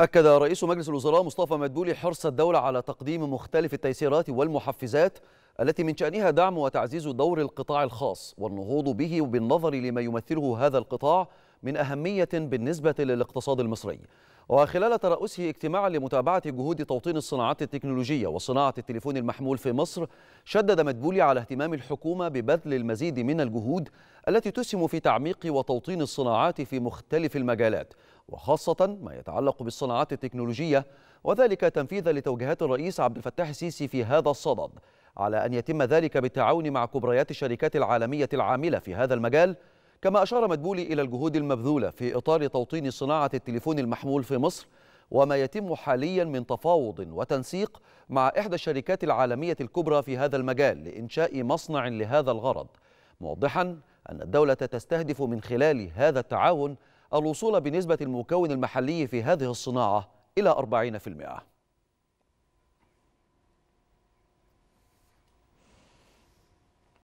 أكد رئيس مجلس الوزراء مصطفى مدبولي حرص الدولة على تقديم مختلف التيسيرات والمحفزات التي من شأنها دعم وتعزيز دور القطاع الخاص والنهوض به وبالنظر لما يمثله هذا القطاع من أهمية بالنسبة للاقتصاد المصري وخلال ترأسه اجتماعا لمتابعة جهود توطين الصناعات التكنولوجية وصناعة التليفون المحمول في مصر شدد مدبولي على اهتمام الحكومة ببذل المزيد من الجهود التي تسهم في تعميق وتوطين الصناعات في مختلف المجالات وخاصة ما يتعلق بالصناعات التكنولوجية وذلك تنفيذا لتوجيهات الرئيس عبد الفتاح السيسي في هذا الصدد على أن يتم ذلك بالتعاون مع كبريات الشركات العالمية العاملة في هذا المجال كما أشار مدبولي إلى الجهود المبذولة في إطار توطين صناعة التليفون المحمول في مصر وما يتم حاليا من تفاوض وتنسيق مع إحدى الشركات العالمية الكبرى في هذا المجال لإنشاء مصنع لهذا الغرض موضحا أن الدولة تستهدف من خلال هذا التعاون الوصول بنسبة المكون المحلي في هذه الصناعة إلى 40%